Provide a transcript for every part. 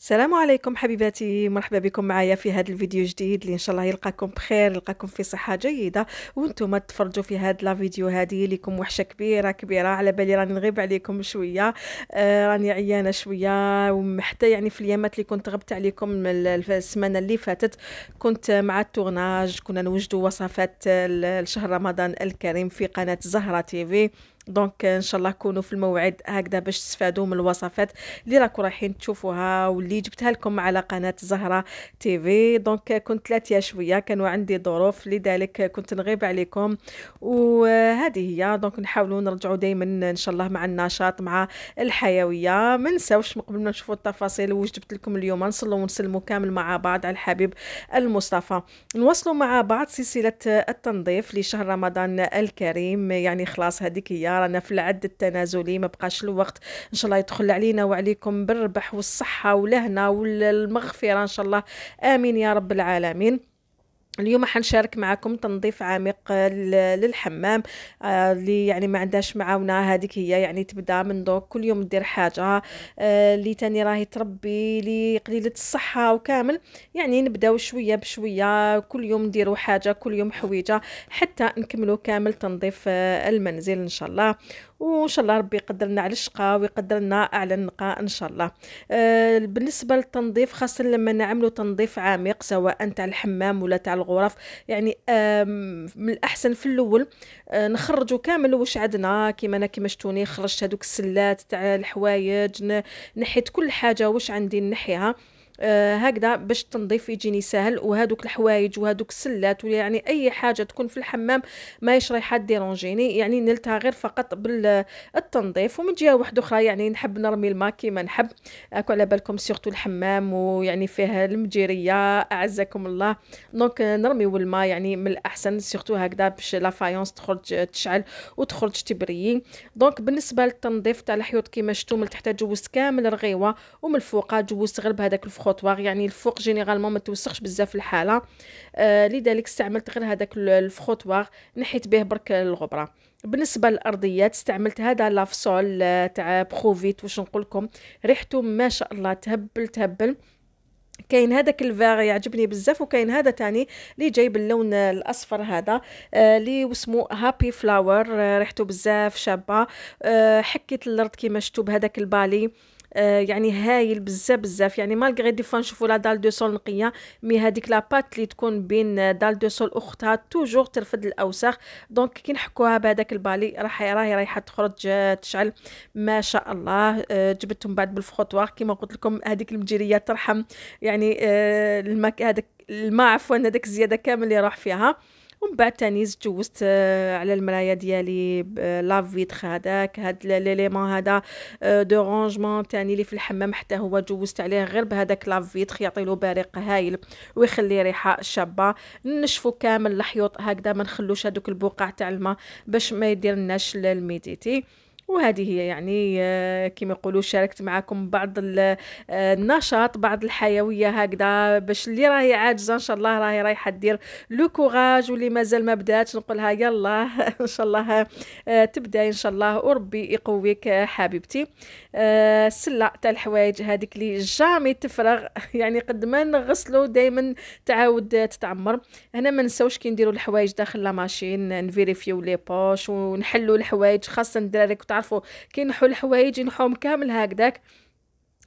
السلام عليكم حبيباتي مرحبا بكم معايا في هذا الفيديو جديد اللي ان شاء الله يلقاكم بخير يلقاكم في صحه جيده وانتم تفرجوا في هذا لا فيديو هذه ليكم وحشه كبيره كبيره على بالي راني نغيب عليكم شويه آه راني عيانه شويه وحتى يعني في اليامات اللي كنت غبت عليكم السمانه اللي فاتت كنت مع التورناج كنا نوجدوا وصفات لشهر رمضان الكريم في قناه زهره تيفي دونك ان شاء الله كونوا في الموعد هكذا باش تستفادوا من الوصفات اللي راكم رايحين تشوفوها واللي جبتها لكم على قناه زهره تي في دونك كنت لاتيه شويه كانوا عندي ظروف لذلك كنت نغيب عليكم وهذه هي دونك نحاولوا نرجعوا دائما ان شاء الله مع النشاط مع الحيويه ما نساوش قبل ما نشوفوا التفاصيل واش جبت لكم اليوم نصلوا ونسلموا كامل مع بعض على الحبيب المصطفى نوصلوا مع بعض سلسله التنظيف لشهر رمضان الكريم يعني خلاص هذيك هي رانا في العد التنازلي ما بقاش الوقت ان شاء الله يدخل علينا وعليكم بالربح والصحه والهنا والمغفره ان شاء الله امين يا رب العالمين اليوم حنشارك معكم تنظيف عميق آه، للحمام آه، اللي يعني ما عندهاش معاونه هذيك هي يعني تبدا من دوك كل يوم دير حاجه آه، اللي تاني راهي تربي لي قليله الصحه وكامل يعني نبداو شويه بشويه كل يوم نديرو حاجه كل يوم حويجه حتى نكملو كامل تنظيف المنزل ان شاء الله وان شاء الله ربي يقدر لنا على الشقا ويقدر لنا على النقاء ان شاء الله آه بالنسبه للتنظيف خاصه لما نعملوا تنظيف عميق سواء تاع الحمام ولا تاع الغرف يعني آه من الاحسن في الاول آه نخرجوا كامل واش عندنا كيما انا كيما شتوني خرجت هذوك السلات تاع الحوايج نحيت كل حاجه واش عندي نحيها آه هكذا باش التنظيف يجيني ساهل وهذوك الحوايج وهذوك السلات يعني اي حاجه تكون في الحمام ما رايحه ديرونجيني يعني نلتها غير فقط بالتنظيف ومن جهه واحده اخرى يعني نحب نرمي الماء كيما نحب اكو على بالكم سيرتو الحمام ويعني فيه المجيريه اعزكم الله دونك نرميو الماء يعني من الاحسن سيرتو هكذا باش لافايونس تخرج تشعل وتخرج تبري دونك بالنسبه للتنظيف تاع الحيوط كيما شفتوا تحتاج جوست كامل رغيوه ومن الفوق جوست غير بهذاك الفخور الخطوار يعني الفوق جينيرالمون ما توسخش بزاف الحاله آه لذلك استعملت غير هذاك الفخوتوار نحيت به برك الغبره بالنسبه للارضيات استعملت هذا لافسول آه، تاع بروفيت واش نقول لكم ريحته ما شاء الله تهبل تهبل كاين هذاك الفاغ يعجبني بزاف وكاين هذا تاني اللي جاي باللون آه، الاصفر هذا اللي آه اسمه هابي فلاور آه ريحته بزاف شابه آه حكيت الارض كيما شفتوا بهذاك البالي آه، يعني هايل بزاف بزاف يعني مالغري دي فوا نشوفو لا دال دو سول نقيه مي هذيك لا بات اللي تكون بين دال دو سول اختها توجور ترفد الاوساخ دونك كي نحكوها بهذاك البالي راح راهي رايحه تخرج آه، تشعل ما شاء الله آه، جبتهم بعد بالفخوطوار كيما قلت لكم هذيك المجيريه ترحم يعني الماك هذاك الماء عفوا هذاك الزياده كامل اللي راح فيها ومن بعد تاني تجوزت آه، على المرايا ديالي آه، لافيت هذاك هاد ليليمون هذا آه، دو رونجمون تاني اللي في الحمام حتى هو جوزت عليه غير بهذاك لافيت يعطي له بريق هايل ويخلي ريحه شابه نشفو كامل الحيوط هكذا ما نخلوش هذوك البقع تاع الماء باش ما يدير لناش الميديتي وهذه هي يعني آه، كما يقولوا شاركت معكم بعض آه، النشاط بعض الحيويه هكذا باش اللي راهي عاجزه ان شاء الله راهي رايحه دير لو كوراج واللي مازال ما بداتش نقولها يلا ان شاء الله آه، تبدا ان شاء الله وربي يقويك حبيبتي السله تاع الحوايج هذيك اللي جامي تفرغ يعني قد ما نغسلو دائما تعاود تتعمر هنا ما نساوش كي نديروا الحوايج داخل لا ماشين نفيريفيو لي بوش ونحلوا الحوايج خاصه الدراري تعرفوا كي نحو الحوايج ينحوهم كامل هكذاك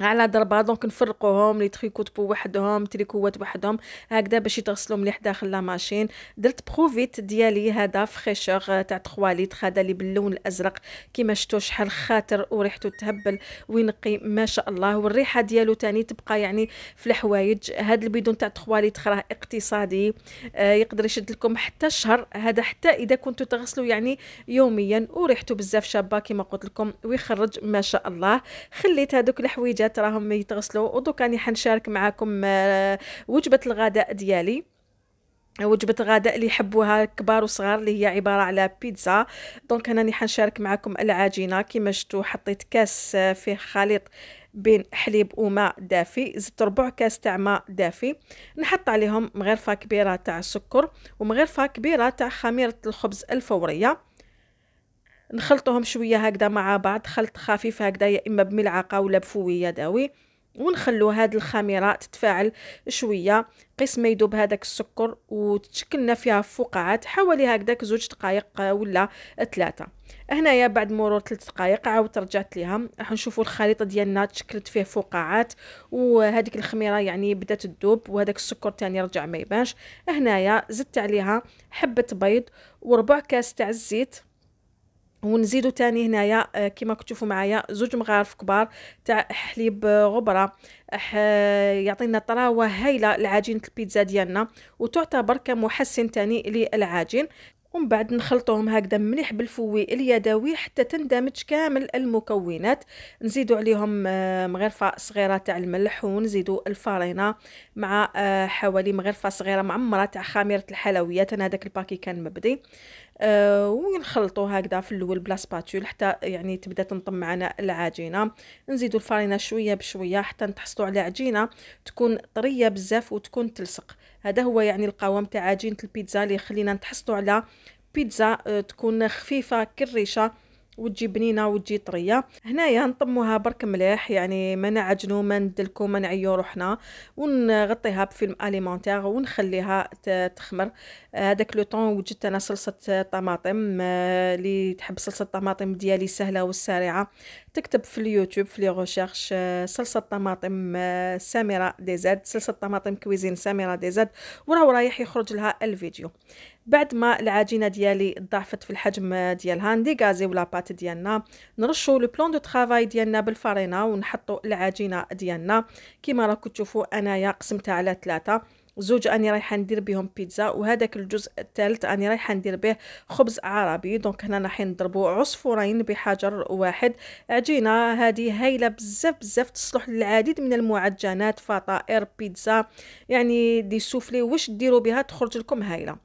على ضربه دونك نفرقوهم لي تريكوت وحدهم تريكوات وحدهم هكذا باش يتغسلوا مليح داخل لا ماشين درت بروفيت ديالي هذا فريشور آه، تاع 3 لتر هذا اللي باللون الازرق كيما شفتوا شحال خاطر وريحته تهبل وينقي ما شاء الله والريحه ديالو تاني تبقى يعني في الحوايج هذا البيدون تاع 3 لتر راه اقتصادي آه يقدر يشد لكم حتى شهر هذا حتى اذا كنتو تغسلوا يعني يوميا وريحته بزاف شابه كيما قلت لكم ويخرج ما شاء الله خليت هذوك الحوايج الزوجات راهم يتغسلوا ودوك راني حنشارك معاكم آه، وجبه الغداء ديالي وجبه غداء اللي يحبوها كبار وصغار اللي هي عباره على بيتزا دونك انا راني حنشارك معاكم العجينه كما شفتوا حطيت كاس آه، فيه خليط بين حليب وماء دافي زدت ربع كاس تاع ماء دافي نحط عليهم مغرفه كبيره تاع السكر ومغرفه كبيره تاع خميره الخبز الفوريه نخلطوهم شويه هكذا مع بعض خلط خفيف هكذا يا اما بملعقه ولا بفويه يدوي ونخلو هاد الخميره تتفاعل شويه قيس ما يذوب هذاك السكر وتشكلنا فيها فقاعات حوالي هكذاك زوج دقائق ولا ثلاثه هنايا بعد مرور ثلاث دقائق عاودت رجعت ليها راح نشوفوا الخليط ديالنا تشكلت فيه فقاعات وهذيك الخميره يعني بدات تذوب وهذاك السكر تاني رجع ما يبانش هنايا زدت عليها حبه بيض وربع كاس تاع الزيت ونزيدو تاني هنايا آه، كيما كتشوفوا معايا زوج مغارف كبار تاع حليب آه، غبره آه، يعطينا طراوه هايله لعجينه البيتزا ديالنا وتعتبر كمحسن تاني للعجين ومن بعد نخلطوهم هكذا مليح بالفوي اليدوي حتى تندمج كامل المكونات نزيدو عليهم مغرفه صغيره تاع الملح ونزيدو الفارينه مع حوالي مغرفه صغيره معمره تاع خميره الحلويات انا هذاك الباكي كان مبدي أه ونخلطو هكذا في الاول بلا سباتول حتى يعني تبدا تنطم معنا العجينه نزيدو الفرينه شويه بشويه حتى نتحصلوا على عجينه تكون طريه بزاف وتكون تلصق هذا هو يعني القوام تاع عجينه البيتزا اللي يخلينا نتحصلوا على بيتزا آه، تكون خفيفه كريشه وتجي بنينه وتجي طريه هنايا نطموها برك مليح يعني ما نعجنو ما ندلكو ما نعيو روحنا ونغطيها بفيلم اليمونتير ونخليها تخمر هذاك لو طون وجدت انا صلصه طماطم اللي آه، تحب صلصه الطماطم ديالي سهله والسريعه تكتب في اليوتيوب في لي ريغوشيرش آه، صلصه طماطم آه، سميره زد صلصه طماطم كويزين سميره ديزاد وراه رايح يخرج لها الفيديو بعد ما العجينه ديالي ضعفت في الحجم ديالها نديغازيو لاباط ديالنا نرشو لو بلون دو طرافاي ديالنا بالفرينه ونحطو العجينه ديالنا كما راكم تشوفوا انايا قسمتها على ثلاثه زوج اني رايحه ندير بهم بيتزا وهذاك الجزء الثالث اني رايحه ندير به خبز عربي دونك هنا راحين نضربوا عصفورين بحجر واحد عجينه هذه هايله بزاف بزاف تصلح للعديد من المعجنات فطائر بيتزا يعني دي سوفلي واش ديروا بها تخرج لكم هايله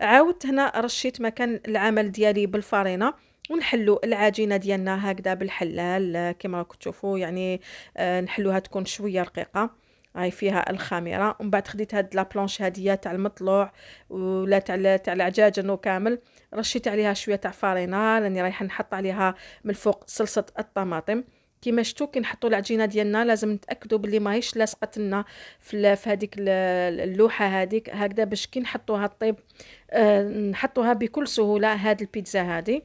عاودت هنا رشيت مكان العمل ديالي بالفرينه ونحلو العجينه ديالنا هكذا بالحلال كما راكم تشوفوا يعني آه، نحلوها تكون شويه رقيقه هاي فيها الخميره ومن بعد خديت هاد لابلونش هاديه تاع المطلوع ولا تاع تاع العجاج كامل رشيت عليها شويه تاع فارينه لاني رايحه نحط عليها من الفوق صلصه الطماطم كيما شفتوا كي نحطوا العجينه ديالنا لازم نتاكدوا باللي ماهيش لاصقه لنا في هذيك اللوحه هذيك هكذا باش كي نحطوها طيب آه، نحطوها بكل سهوله هاد البيتزا هذه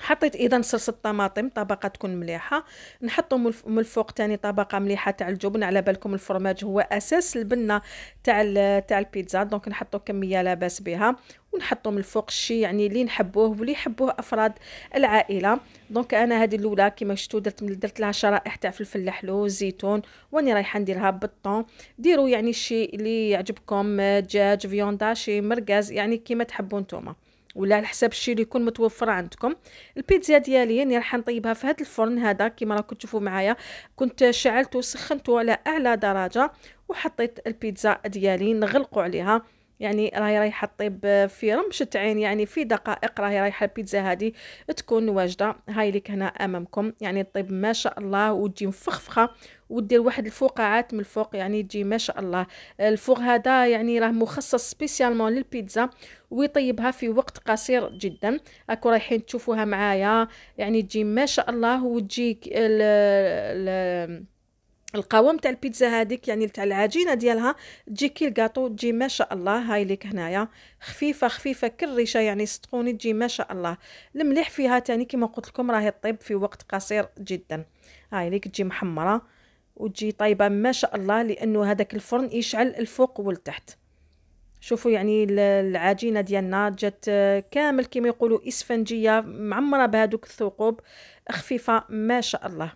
حطيت اذا صلصه الطماطم طبقه تكون مليحه نحطوا من الفوق تاني طبقه مليحه تاع الجبن على بالكم الفرماج هو اساس البنه تاع تاع البيتزا دونك نحطوا كميه لاباس بها ونحطوا من الفوق الشي يعني اللي نحبوه واللي يحبوه افراد العائله دونك انا هذه الاولى كما شفتوا درت درت لها شرائح تاع فلفل الحلو زيتون واني رايحه نديرها بالطون ديروا يعني الشيء اللي يعجبكم دجاج فيوندا شي مرقاز يعني كيما تحبوا نتوما ولا على حساب الشيء اللي يكون متوفر عندكم البيتزا ديالي يعني راح نطيبها في هذا الفرن هذا كما راكم تشوفوا معايا كنت شعلته وسخنته على اعلى درجه وحطيت البيتزا ديالي نغلقوا عليها يعني راهي رايحه طيب في رمشة عين يعني في دقائق راهي رايحه البيتزا هذه تكون واجده هاي اللي هنا امامكم يعني طيب ما شاء الله وتجي مفخفخه ودير واحد الفقاعات من الفوق يعني تجي ما شاء الله الفوق هذا يعني راه مخصص سبيسيالمون للبيتزا ويطيبها في وقت قصير جدا راكو رايحين تشوفوها معايا يعني تجي ما شاء الله وتجي ال القوام تاع البيتزا هذيك يعني تاع العجينه ديالها تجي كي الكاطو تجي ما شاء الله هاي لك هنايا خفيفه خفيفه كريشه يعني صدقوني تجي ما شاء الله المليح فيها تاني كيما قلت لكم راهي طيب في وقت قصير جدا هاي لك تجي محمره وتجي طيبه ما شاء الله لانه هذاك الفرن يشعل الفوق والتحت شوفوا يعني العجينه ديالنا جات كامل كيما يقولوا اسفنجيه معمره بهذوك الثقوب خفيفه ما شاء الله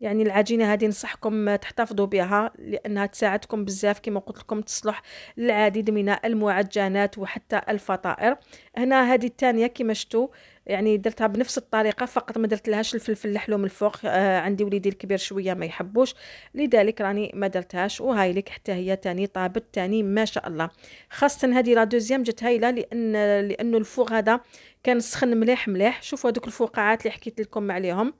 يعني العجينه هذه نصحكم تحتفظوا بها لانها تساعدكم بزاف كما قلت لكم تصلح للعديد من المعجنات وحتى الفطائر هنا هذه الثانيه كما شتو يعني درتها بنفس الطريقه فقط ما درت لهاش الفلفل الحلو من الفوق آه عندي وليدي الكبير شويه ما يحبوش لذلك راني ما درتهاش وهاي لك حتى هي تاني طابت تاني ما شاء الله خاصه هذه لا دوزيام جات هايله لان لانه الفوق هذا كان سخن مليح مليح شوفوا هذوك الفقاعات اللي حكيت لكم عليهم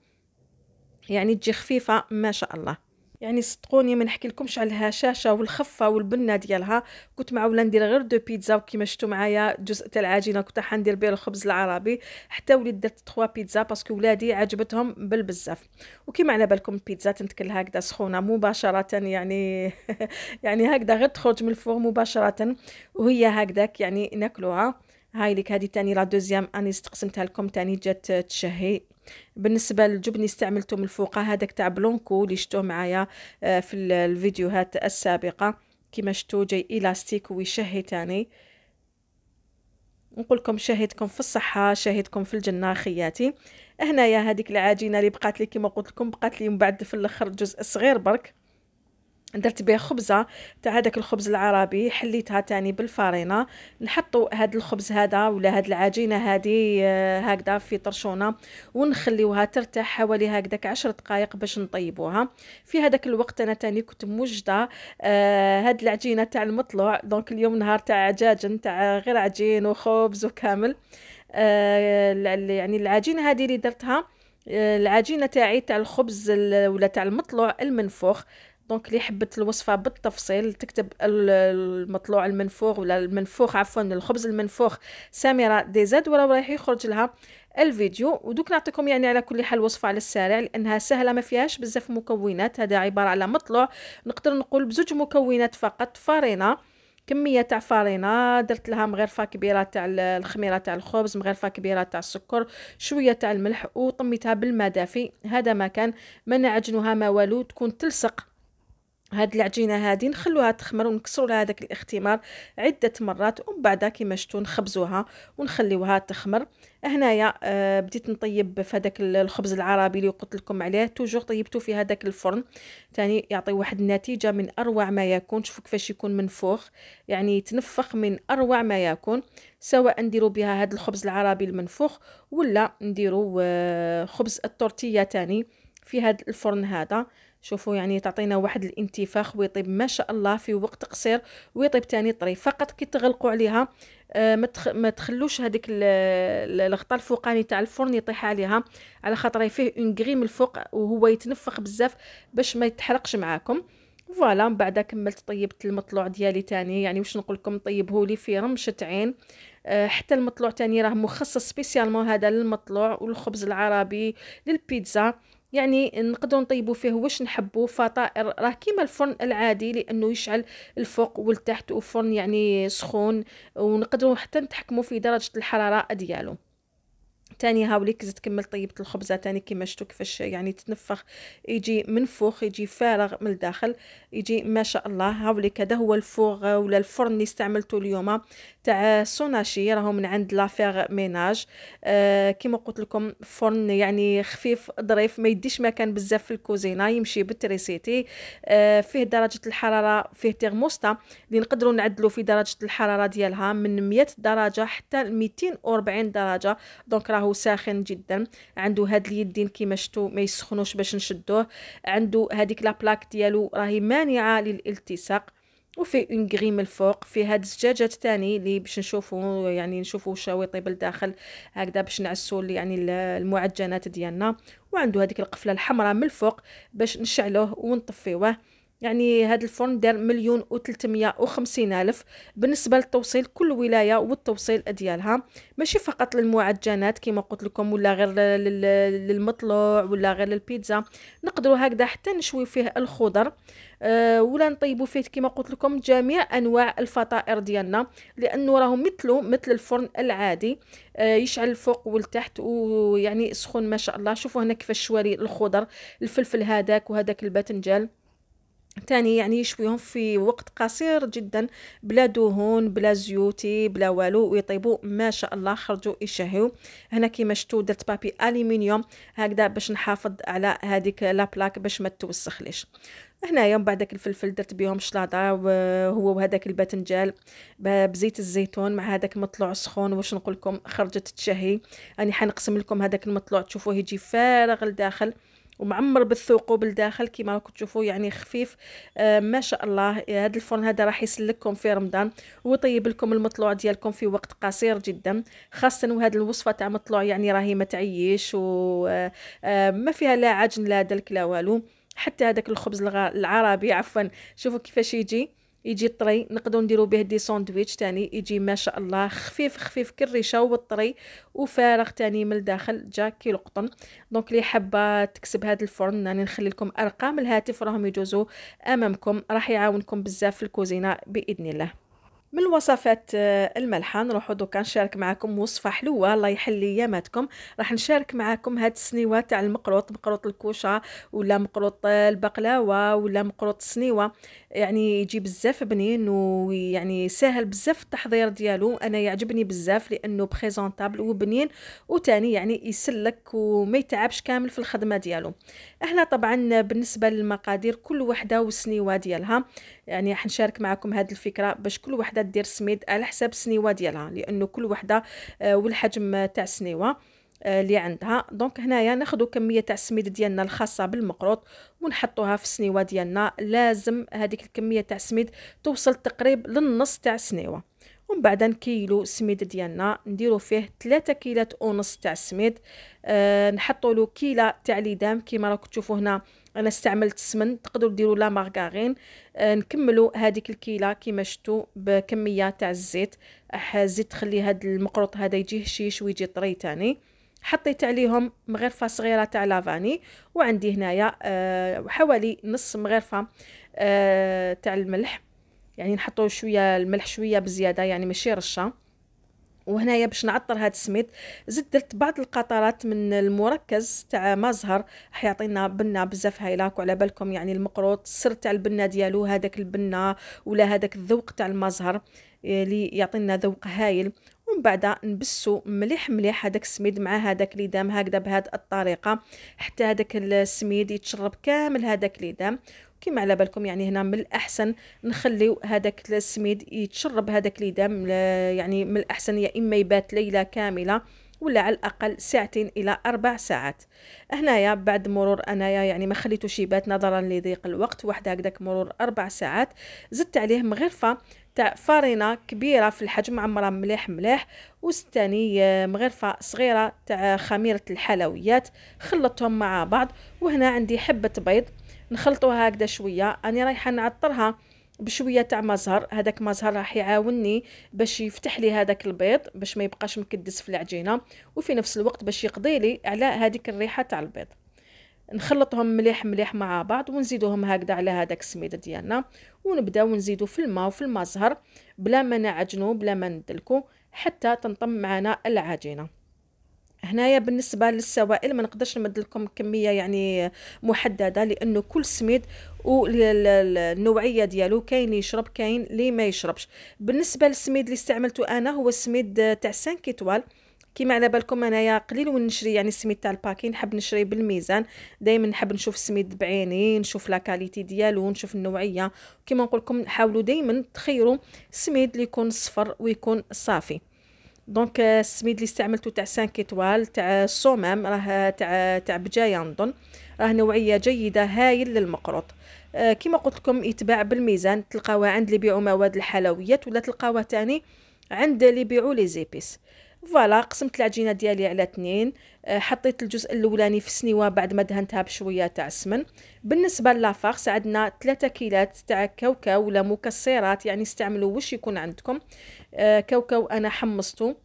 يعني تجي خفيفه ما شاء الله يعني صدقوني ما نحكي لكمش على الهشاشه والخفه والبنه ديالها كنت معوله ندير غير دو بيتزا وكما شفتوا معايا جزء تاع العجينه كنت حندير به الخبز العربي حتى وليت درت 3 بيتزا باسكو ولادي عجبتهم بالبزاف وكما على بالكم البيتزا تنتكل هكذا سخونه مباشره يعني يعني هكذا غير تخرج من الفرن مباشره وهي هكذاك يعني ناكلوها هاي لك هذه تاني لا دوزيام اني استقسمتها لكم تاني جات تشهي بالنسبه للجبن استعملته من الفوق هذاك تاع بلونكو اللي شتوه معايا آه، في الفيديوهات السابقه كيما شتو جاي الاستيك ويشهي تاني نقول لكم شاهدكم في الصحه شاهدكم في الجنه خياتي هنايا هذيك العجينه اللي بقات لي كيما قلت لكم بقات لي من بعد في الاخر جزء صغير برك درت به خبزه تاع هذاك الخبز العربي حليتها تاني بالفرينه نحطوا هاد الخبز هذا ولا هاد العجينه هذه آه، هكذا في طرشونه ونخليوها ترتاح حوالي هكذاك عشر دقائق باش نطيبوها في هذاك الوقت انا تاني كنت موجده آه هاد العجينه تاع المطلوع دونك اليوم نهار تاع عجاج تاع غير عجين وخبز وكامل آه يعني العجينه هذه اللي درتها آه، العجينه تاعي تاع الخبز ولا تاع المطلوع المنفوخ دونك اللي حبت الوصفه بالتفصيل تكتب المطلوع المنفوخ ولا المنفوخ عفوا الخبز المنفوخ سميره دي زاد ولا رايح يخرج لها الفيديو ودوك نعطيكم يعني على كل حال وصفه على السريع لانها سهله ما فيهاش بزاف مكونات هذا عباره على مطلوع نقدر نقول بزوج مكونات فقط فرينه كميه تاع فارينة درت لها مغرفه كبيره تاع الخميره تاع الخبز مغرفه كبيره تاع السكر شويه تاع الملح وطميتها بالماء دافي هذا ما كان ما نعجنها ما والو تكون تلصق هاد العجينه هادي نخلوها تخمر ونكسروا لها داك الاختمار عده مرات ومن بعد كيما شفتوا نخبزوها ونخليوها تخمر هنايا آه بديت نطيب في هذاك الخبز العربي اللي قلت لكم عليه توجور طيبته في هذاك الفرن ثاني يعطي واحد النتيجه من اروع ما يكون شوفوا كيفاش يكون منفوخ يعني يتنفخ من اروع ما يكون سواء نديروا بها هذا الخبز العربي المنفوخ ولا نديروا آه، خبز التورتيه ثاني في هذا الفرن هذا شوفوا يعني تعطينا واحد الانتفاخ ويطيب ما شاء الله في وقت قصير ويطيب تاني طري فقط كي تغلقوا عليها آه ما, ما تخلوش هذيك الغطاء الفوقاني تاع الفرن يطيح عليها على خاطر فيه اون غريم الفوق وهو يتنفخ بزاف باش ما يتحرقش معاكم فوالا من بعد كملت طيبت المطلوع ديالي تاني يعني واش نقول لكم طيبه لي في رمشه عين آه، حتى المطلوع تاني راه مخصص سبيسيالمون هذا للمطلوع والخبز العربي للبيتزا يعني نقدروا نطيبوا فيه واش نحبوا فطائر راه كيما الفرن العادي لانه يشعل الفوق والتحت وفرن يعني سخون ونقدروا حتى نتحكموا في درجه الحراره ديالو تاني كي تكمل طيبت الخبزة تاني كيما شفتوا كيفاش يعني تنفخ يجي منفوخ يجي فارغ من الداخل يجي ما شاء الله هاولي هذا هو الفوغ ولا الفرن اللي استعملته اليوم تاع سوناشي راهو من عند لافير ميناج آه كيما قلت لكم فرن يعني خفيف ظريف ما يديش مكان بزاف في الكوزينه يمشي بالتريسيتي آه فيه درجه الحراره فيه تيرموستا اللي نقدروا نعدلو في درجه الحراره ديالها من 100 درجه حتى 240 درجه دونك راه راهو ساخن جدا عنده هاد اليدين كيما شفتوا ما يسخنوش باش نشدوه عنده هذيك لا بلاك ديالو راهي مانعه للالتصاق وفي اون غريم الفوق في هاد الزجاجات تاني اللي باش نشوفو يعني نشوفو شاو يطيب لداخل هكذا باش نعسو يعني المعجنات ديالنا وعندو هذيك القفله الحمراء من الفوق باش نشعلوه ونطفيوه يعني هذا الفرن دار مليون و وخمسين ألف بالنسبة للتوصيل كل ولاية والتوصيل ديالها ماشي فقط للمعجنات كما قلت لكم ولا غير للمطلوع ولا غير للبيتزا نقدروا هكذا حتى نشوي فيه الخضر أه ولا نطيبوا فيه كما قلت لكم جميع انواع الفطائر ديالنا لانه راهو مثله مثل الفرن العادي أه يشعل الفوق والتحت ويعني سخون ما شاء الله شوفوا هنا كيفاش شوالي الخضر الفلفل هذاك وهذاك الباتنجال تاني يعني يشويهم في وقت قصير جدا بلا دهون بلا زيوتي بلا والو ويطيبوا ما شاء الله خرجوا يشهيو هنا كيما شفتوا درت بابي الومنيوم هكذا باش نحافظ على هذيك لابلاك باش ما توسخليش هنايا من بعد داك الفلفل درت بهم شلاضه وهو وهذاك الباذنجان بزيت الزيتون مع هذاك المطلوع سخون واش نقول لكم خرجت تشهي راني يعني حنقسم لكم هذاك المطلوع تشوفوه يجي فارغ لداخل ومعمر بالثقوب الداخل كما راكم تشوفوا يعني خفيف آه ما شاء الله هذا الفرن هذا راح يسلككم في رمضان ويطيب لكم المطلوع ديالكم في وقت قصير جدا خاصه وهذه الوصفه تاع مطلوع يعني راهي ما تعيش وما آه, آه، فيها لا عجن لا دلك لا والو حتى هذاك الخبز العربي عفوا شوفوا كيفاش يجي يجي طري نقدر نديرو به دي ساندويتش تاني يجي ما شاء الله خفيف خفيف كالريشه والطري وفارغ تاني من الداخل جا كيلقطن دونك اللي حابه تكسب هذا الفرن راني نخلي لكم ارقام الهاتف راهم يجوزوا امامكم راح يعاونكم بزاف في الكوزينه باذن الله من الوصفات المالحة آه، نروحو دوكا نشارك معكم وصفه حلوه الله يحلي ياماتكم راح نشارك معكم هاد السنيوه تاع المقروط مقروط الكوشه ولا مقروط آه، البقلاوه ولا مقروط السنيوه يعني يجي بزاف بنين ويعني ساهل بزاف التحضير ديالو انا يعجبني بزاف لانه بريزونطابل وبنين وتاني يعني يسلك وما يتعبش كامل في الخدمه ديالو احنا طبعا بالنسبه للمقادير كل وحده والسنيوه ديالها يعني راح نشارك معكم هاد الفكره باش كل وحده دير سميد على حساب السنيوه ديالها لانه كل وحده آه، والحجم تاع السنيوه آه، اللي عندها دونك هنايا ناخذ كميه تاع السميد ديالنا الخاصه بالمقروط ونحطوها في السنيوه ديالنا لازم هذيك الكميه تاع السميد توصل تقريب للنص تاع السنيوه ومن بعد نكيلو السميد ديالنا نديرو فيه 3 كيلات ونص تاع السميد آه، نحطو له كيله تاع ليدام كيما راكم تشوفوا هنا انا استعملت السمن تقدروا ديروا لا مارغارين آه، نكملوا هذيك الكيله كيما شفتوا بكميه تاع الزيت الزيت تخلي هذا المقروط هذا يجي هشيش ويجي طري تاني حطيت عليهم مغرفه صغيره تاع لافاني وعندي هنايا آه، حوالي نص مغرفه تاع الملح يعني نحطوا شويه الملح شويه بزياده يعني ماشي رشه وهنايا باش نعطر هاد السميد زدت درت بعض القطرات من المركز تاع مازهر راح يعطينا بنه بزاف هايلاك وعلى بالكم يعني المقروط السر تاع البنه ديالو هذاك البنه ولا هذاك الذوق تاع المازهر اللي إيه، يعطينا ذوق هايل ومن بعد نبسو مليح مليح هذاك السميد مع هذاك ليدام هكذا بهذه الطريقه حتى هذاك السميد يتشرب كامل هذاك ليدام كما على بالكم يعني هنا من الاحسن نخليو هذاك السميد يتشرب هذاك ليدام يعني من الاحسن يا اما يبات ليله كامله ولا على الاقل ساعتين الى اربع ساعات هنايا بعد مرور انايا يعني ما خليتوش يبات نظرا لضيق الوقت واحد هكذاك مرور اربع ساعات زدت عليه مغرفه تاع فارينة كبيرة في الحجم عمرها مليح مليح وستاني آه، مغرفة صغيرة تاع آه، خميرة الحلويات خلطتهم مع بعض وهنا عندي حبة بيض نخلطوها هكذا شوية أنا رايحة نعطرها بشويه تاع مزهر هذاك مزهر راح يعاونني باش يفتح لي هذاك البيض باش ما يبقاش مكدس في العجينه وفي نفس الوقت باش يقضي لي على هذيك الريحه تاع البيض نخلطهم مليح مليح مع بعض ونزيدوهم هكذا على هذاك السميده ديالنا ونبداو نزيدو في الماء وفي المزهر بلا ما نعجنو بلا ما ندلكو حتى تنطم معنا العجينه هنايا بالنسبه للسوائل ما نقدرش نمد لكم كميه يعني محدده لانه كل سميد والنوعيه ديالو كاين اللي يشرب كاين اللي ما يشربش بالنسبه للسميد اللي استعملته انا هو سميد تاع 5 ايطوال كيما على بالكم انايا قليل وين نشري يعني السميد تاع الباكي نحب نشري بالميزان دائما نحب نشوف السميد بعيني نشوف لا كاليتي ديالو نشوف النوعيه كيما نقول لكم حاولوا دائما تخيروا السميد اللي يكون صفر ويكون صافي دونك السميد euh, اللي استعملته تاع 5 ايطوال تاع الصومام راه تاع تاع بجايا نظن راه نوعيه جيده هايل للمقروط آه، كيما قلت لكم يتباع بالميزان تلقاوه عند اللي يبيعوا مواد الحلويات ولا تلقاوه تاني عند اللي يبيعوا لي زيبيس فوالا قسمت العجينه ديالي على اثنين أه، حطيت الجزء الاولاني في السنيوه بعد ما دهنتها بشويه تاع السمن بالنسبه للافارس عندنا 3 كيلات تاع كاوكاو ولا مكسرات يعني استعملوا واش يكون عندكم أه، كاوكاو انا حمصته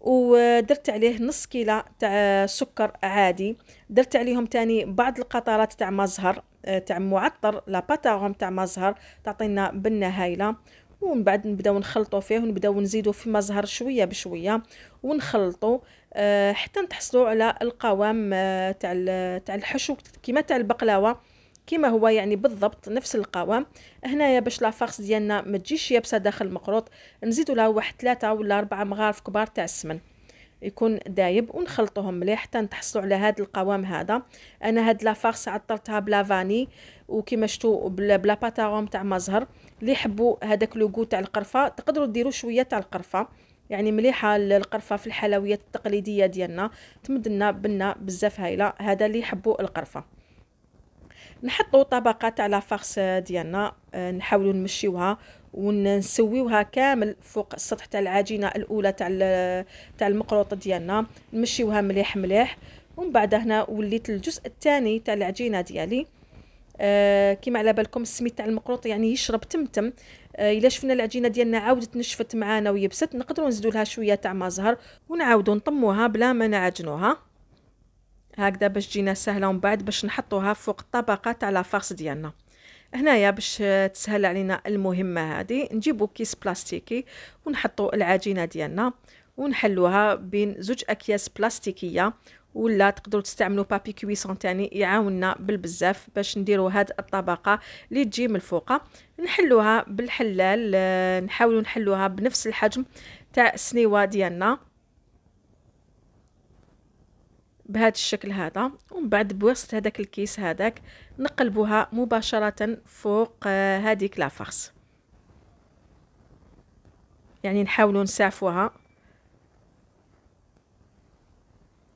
ودرت عليه نص كيلة تاع سكر عادي درت عليهم تاني بعض القطرات تاع مزهر أه، تاع معطر لا باتاغوم تاع مزهر تعطينا بنة هايله ومن بعد نبداو نخلطو فيه ونبداو نزيدو في زهر شويه بشويه ونخلطو أه حتى نتحصلوا على القوام أه تاع تاع الحشو كيما تاع البقلاوه كما هو يعني بالضبط نفس القوام هنايا باش لافارس ديالنا ما تجيش يابسه داخل المقروط نزيدوا لها واحد ثلاثه ولا اربعه مغارف كبار تاع السمن يكون دايب ونخلطوهم مليح حتى نتحصلوا على هذا القوام هذا انا هاد لافارس عطرتها بلا فاني وكما شفتوا بلا بلا باتاغون تاع مزهر اللي يحبوا هذاك لوغو تاع القرفه تقدروا ديروا شويه تاع القرفه يعني مليحه القرفه في الحلويات التقليديه ديالنا تمد لنا بنا بزاف هايله هذا اللي يحبوا القرفه نحطوا طبقه تاع لافارس ديالنا آه، نحاولوا نمشيوها ونسويوها كامل فوق السطح تاع العجينه الاولى تاع تاع المقروطه ديالنا نمشيوها مليح مليح ومن بعد هنا وليت الجزء الثاني تاع العجينه ديالي آه كما على بالكم السميت تاع المقروط يعني يشرب تمتم آه الا شفنا العجينه ديالنا عاودت نشفت معانا ويبست نقدروا نزيدوا لها شويه تاع ما زهر ونعاودوا نطموها بلا ما نعجنوها هكذا باش تجينا سهله ومن بعد باش نحطوها فوق الطبقه تاع لافارس ديالنا هنايا باش تسهل علينا المهمه هذه نجيبو كيس بلاستيكي ونحطو العجينه ديالنا ونحلوها بين زوج اكياس بلاستيكيه ولا تقدروا تستعملوا بابي كويسون تاني يعاوننا بالبزاف باش نديروا هاد الطبقه اللي تجي من الفوق نحلوها بالحلال آه، نحاولوا نحلوها بنفس الحجم تاع السنيوه ديالنا بهذا الشكل هذا ومن بعد بوسط هذاك الكيس هذاك نقلبوها مباشرة فوق آه، هذيك لافارس يعني نحاولوا نسعفوها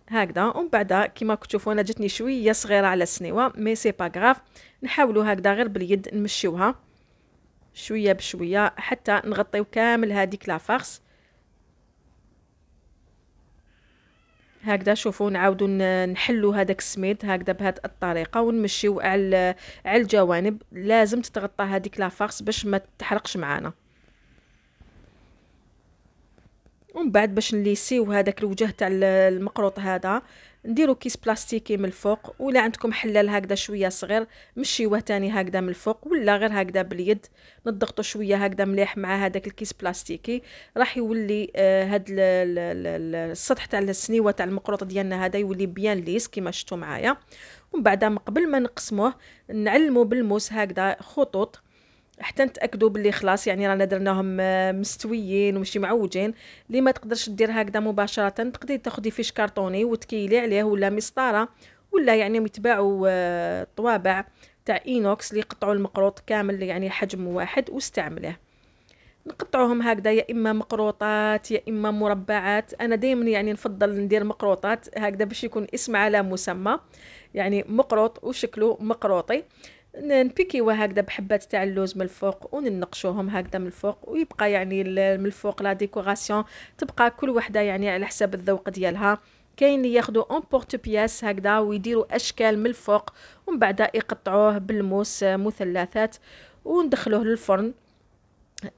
هكذا ومن بعد كما كتشوفوا انا جاتني شويه صغيره على السنيوه مي سي با غراف نحاولوا هكذا غير باليد نمشيوها شويه بشويه حتى نغطيو كامل هذيك لافارس هكذا شوفوا نعاودوا نحلوا هذاك السميد هكذا بهاد الطريقه ونمشيو على على الجوانب لازم تتغطى هذيك لافارس باش ما تحرقش معانا ومن بعد باش نليسيو هذاك الوجه تاع المقروط هذا نديرو كيس بلاستيكي من الفوق ولا عندكم حلال هكذا شويه صغير مشيوه تاني هكذا من الفوق ولا غير هكذا باليد نضغطو شويه هكذا مليح مع هذاك الكيس بلاستيكي راح يولي آه هاد السطح تاع السنيوه تاع المقروط ديالنا هذا يولي بيان ليس كما شفتوا معايا ومن بعد قبل ما نقسموه نعلمو بالموس هكذا خطوط حتى نتاكدوا باللي خلاص يعني رانا درناهم آه، مستويين وماشي معوجين اللي ما تقدرش دير هكذا مباشره تقدري تاخدي فيش كرتوني وتكيلي عليه ولا مسطره ولا يعني يتباعوا آه، طوابع تاع اينوكس اللي يقطعوا المقروط كامل يعني حجم واحد واستعمله نقطعوهم هكذا يا اما مقروطات يا اما مربعات انا دائما يعني نفضل ندير مقروطات هكذا باش يكون اسم على مسمى يعني مقروط وشكله مقروطي نبيكيوها هكذا بحبات تاع اللوز من الفوق وننقشوهم هكذا من الفوق ويبقى يعني من الفوق لا ديكوراسيون تبقى كل وحده يعني على حساب الذوق ديالها كاين اللي ياخذوا اون بورت بياس هكذا ويديروا اشكال من الفوق ومن بعد يقطعوه بالموس مثلثات وندخلوه للفرن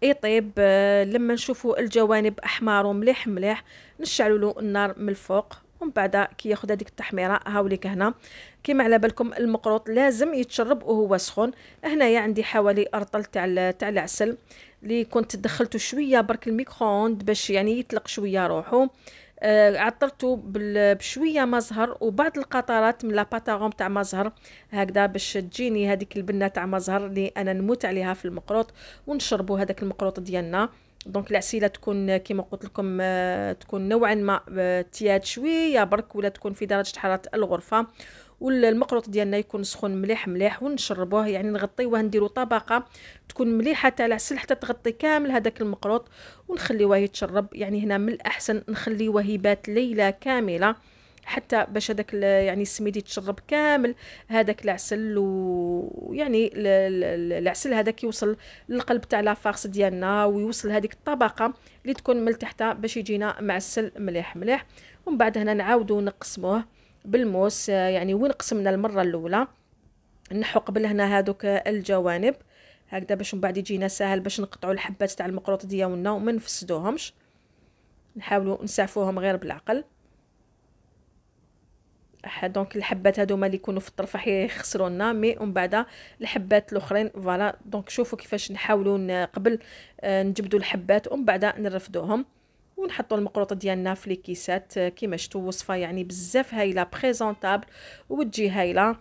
يطيب آه، لما نشوفوا الجوانب احمر ومليح مليح نشعلوا له النار من الفوق ومن بعد كي ياخذ هذيك التحميره هاوليك هنا كما على بالكم المقروط لازم يتشرب وهو سخون هنايا عندي حوالي ارطل تاع تاع العسل اللي كنت دخلته شويه برك الميكرووند باش يعني يطلق شويه روحو آه عطرته بشويه مزهر وبعض القطرات من لاباتاغون تاع مزهر هكذا باش تجيني هذيك البنه تاع مزهر اللي انا نموت عليها في المقروط ونشربوا هذاك المقروط ديالنا دونك العسيله تكون كما قلت لكم آه، تكون نوعا ما آه، تياد شويه برك ولا تكون في درجه حراره الغرفه والمقروط ديالنا يكون سخون مليح مليح ونشربوه يعني نغطيوه نديرو طبقه تكون مليحه تاع العسل حتى تغطي كامل هذاك المقروط ونخليوه يتشرب يعني هنا من الاحسن نخليوه يبات ليله كامله حتى باش هذاك يعني السميدي يتشرب كامل هذاك العسل ويعني العسل هذا كيوصل للقلب تاع لا فارس ديالنا ويوصل هذيك الطبقه اللي تكون من تحتها باش يجينا معسل مليح مليح ومن بعد هنا نعاودو نقسموه بالموس يعني وين قسمنا المره الاولى نحو قبل هنا هذوك الجوانب هكذا باش من بعد يجينا ساهل باش نقطعوا الحبات تاع المقروط ديالنا وما نفسدوهمش نحاولوا نسعفوهم غير بالعقل دونك الحبات هادوما اللي يكونوا في الطرفه يخسروا لنا مي ومن بعد الحبات الاخرين فوالا دونك شوفوا كيفاش نحاولوا قبل آه، نجبدوا الحبات ومن بعد نرفدوهم ونحطوا المقروطه ديالنا في كيسات آه، كيما شفتوا وصفه يعني بزاف هايله بريزونطابل وتجي هايله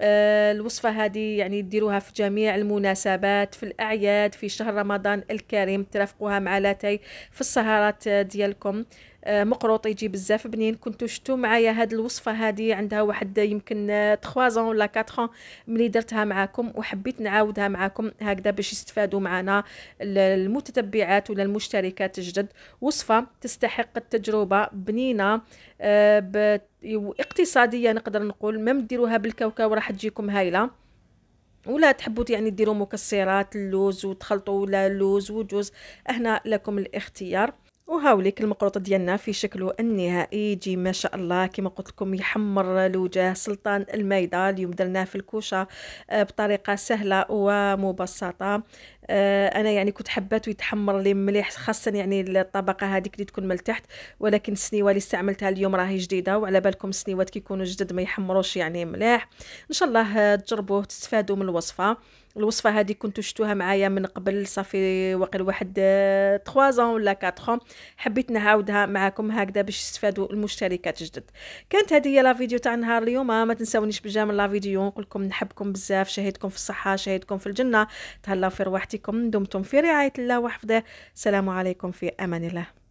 آه، الوصفه هذه يعني ديروها في جميع المناسبات في الاعياد في شهر رمضان الكريم ترافقوها مع لاتاي في السهرات ديالكم مقروط يجي بزاف بنين كنتو شتو معايا هاد الوصفه هادي عندها واحد يمكن 3 ولا 4 ملي درتها معاكم وحبيت نعاودها معاكم هكذا باش يستفادوا معنا المتتبعات ولا المشتركات الجدد وصفه تستحق التجربه بنينه آه، اقتصاديه نقدر نقول ما ديروها بالكاوكاو راح تجيكم هايله ولا تحبوا يعني ديروا مكسرات اللوز وتخلطوا ولا لوز وجوز هنا لكم الاختيار وهاوليك المقروطه ديالنا في شكله النهائي يجي ما شاء الله كما قلت لكم يحمر الوجه سلطان المايده اليوم درناه في الكوشه آه، بطريقه سهله ومبسطه آه، انا يعني كنت حبات يتحمر لي مليح خاصه يعني الطبقه هذيك اللي تكون من تحت ولكن السنيوه اللي استعملتها اليوم راهي جديده وعلى بالكم السنيوات كيكونوا جدد ما يحمروش يعني مليح ان شاء الله آه، تجربوه تستفادوا من الوصفه الوصفه هذه كنتو شفتوها معايا من قبل صافي واقيلا واحد 3 آه، اون ولا 4 اون حبيت نعاودها معكم هكذا باش يستفادوا المشتركات جدد كانت هذه هي لا فيديو تاع نهار اليوم آه، ما تنساونيش بجا لا فيديو نقول لكم نحبكم بزاف شهيدكم في الصحه شهيدكم في الجنه تهلاو في رواحتكم دمتم في رعايه الله وحفظه السلام عليكم في امان الله